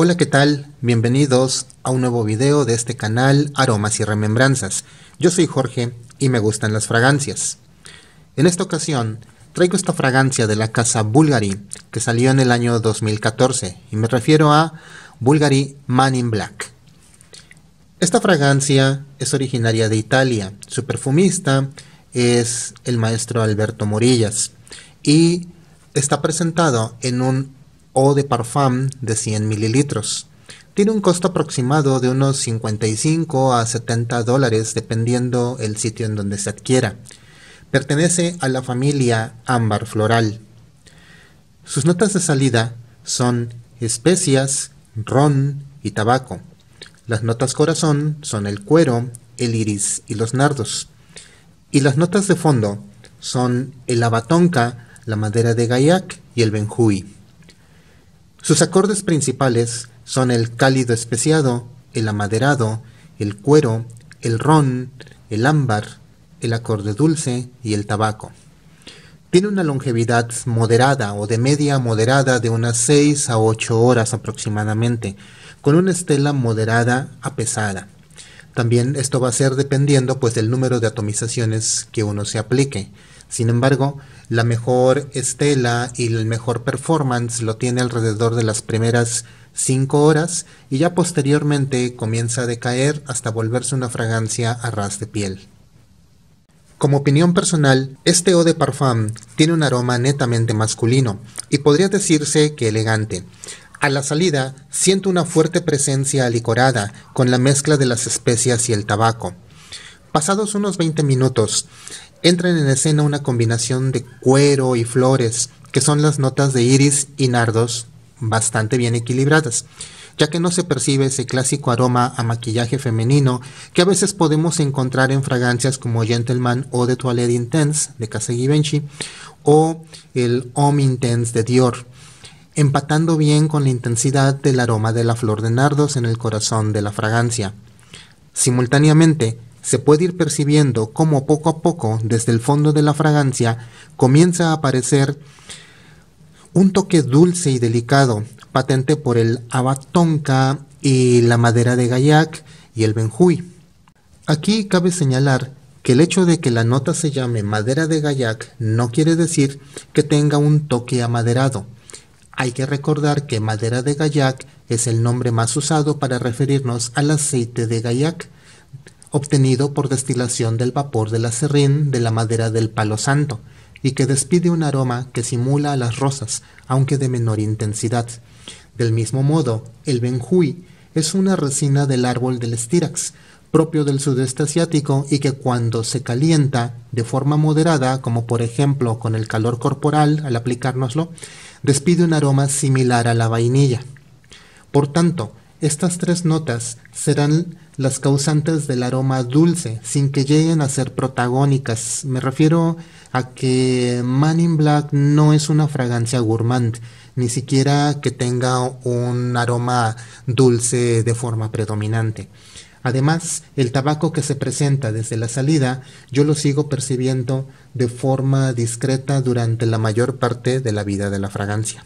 Hola, ¿qué tal? Bienvenidos a un nuevo video de este canal Aromas y Remembranzas. Yo soy Jorge y me gustan las fragancias. En esta ocasión traigo esta fragancia de la casa Bulgari que salió en el año 2014 y me refiero a Bulgari Man in Black. Esta fragancia es originaria de Italia. Su perfumista es el maestro Alberto Morillas y está presentado en un o de parfum de 100 mililitros. Tiene un costo aproximado de unos 55 a 70 dólares dependiendo el sitio en donde se adquiera. Pertenece a la familia ámbar floral. Sus notas de salida son especias, ron y tabaco. Las notas corazón son el cuero, el iris y los nardos. Y las notas de fondo son el abatonca, la madera de gayak y el benjui sus acordes principales son el cálido especiado, el amaderado, el cuero, el ron, el ámbar, el acorde dulce y el tabaco. Tiene una longevidad moderada o de media moderada de unas 6 a 8 horas aproximadamente, con una estela moderada a pesada. También esto va a ser dependiendo pues del número de atomizaciones que uno se aplique. Sin embargo, la mejor estela y el mejor performance lo tiene alrededor de las primeras 5 horas y ya posteriormente comienza a decaer hasta volverse una fragancia a ras de piel. Como opinión personal, este eau de parfum tiene un aroma netamente masculino y podría decirse que elegante. A la salida, siento una fuerte presencia alicorada con la mezcla de las especias y el tabaco. Pasados unos 20 minutos, entran en escena una combinación de cuero y flores, que son las notas de iris y nardos bastante bien equilibradas, ya que no se percibe ese clásico aroma a maquillaje femenino que a veces podemos encontrar en fragancias como Gentleman o de Toilette Intense de Casa o el Homme Intense de Dior, empatando bien con la intensidad del aroma de la flor de nardos en el corazón de la fragancia. Simultáneamente, se puede ir percibiendo cómo poco a poco, desde el fondo de la fragancia, comienza a aparecer un toque dulce y delicado, patente por el abatonca y la madera de gayak y el benjuy. Aquí cabe señalar que el hecho de que la nota se llame madera de gayak no quiere decir que tenga un toque amaderado. Hay que recordar que madera de gayak es el nombre más usado para referirnos al aceite de gayak, obtenido por destilación del vapor de la serrín de la madera del palo santo, y que despide un aroma que simula a las rosas, aunque de menor intensidad. Del mismo modo, el benjui es una resina del árbol del estirax, propio del sudeste asiático y que cuando se calienta de forma moderada, como por ejemplo con el calor corporal al aplicárnoslo, despide un aroma similar a la vainilla. Por tanto, estas tres notas serán las causantes del aroma dulce, sin que lleguen a ser protagónicas. Me refiero a que Man in Black no es una fragancia gourmand, ni siquiera que tenga un aroma dulce de forma predominante. Además, el tabaco que se presenta desde la salida yo lo sigo percibiendo de forma discreta durante la mayor parte de la vida de la fragancia.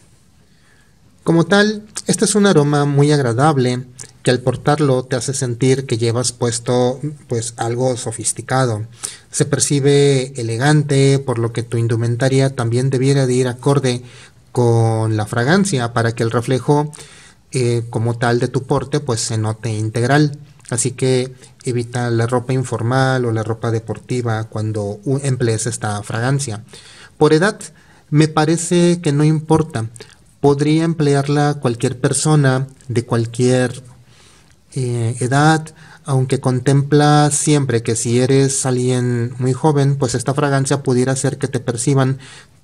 Como tal, este es un aroma muy agradable que al portarlo te hace sentir que llevas puesto pues algo sofisticado. Se percibe elegante, por lo que tu indumentaria también debiera de ir acorde con la fragancia para que el reflejo eh, como tal de tu porte pues se note integral. Así que evita la ropa informal o la ropa deportiva cuando emplees esta fragancia. Por edad, me parece que no importa, podría emplearla cualquier persona de cualquier eh, edad, aunque contempla siempre que si eres alguien muy joven, pues esta fragancia pudiera hacer que te perciban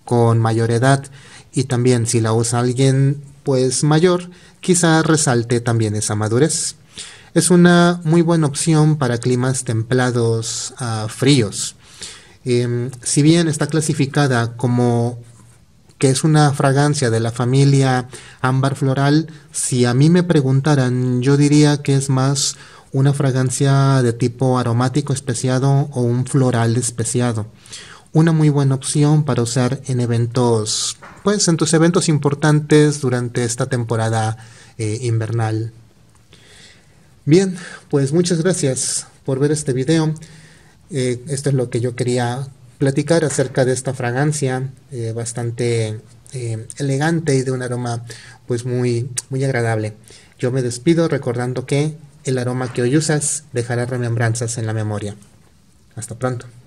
con mayor edad y también si la usa alguien pues mayor, quizá resalte también esa madurez. Es una muy buena opción para climas templados a fríos. Em, si bien está clasificada como que es una fragancia de la familia ámbar floral, si a mí me preguntaran, yo diría que es más una fragancia de tipo aromático especiado o un floral especiado. Una muy buena opción para usar en eventos, pues en tus eventos importantes durante esta temporada eh, invernal. Bien, pues muchas gracias por ver este video. Eh, esto es lo que yo quería platicar acerca de esta fragancia eh, bastante eh, elegante y de un aroma pues muy, muy agradable. Yo me despido recordando que el aroma que hoy usas dejará remembranzas en la memoria. Hasta pronto.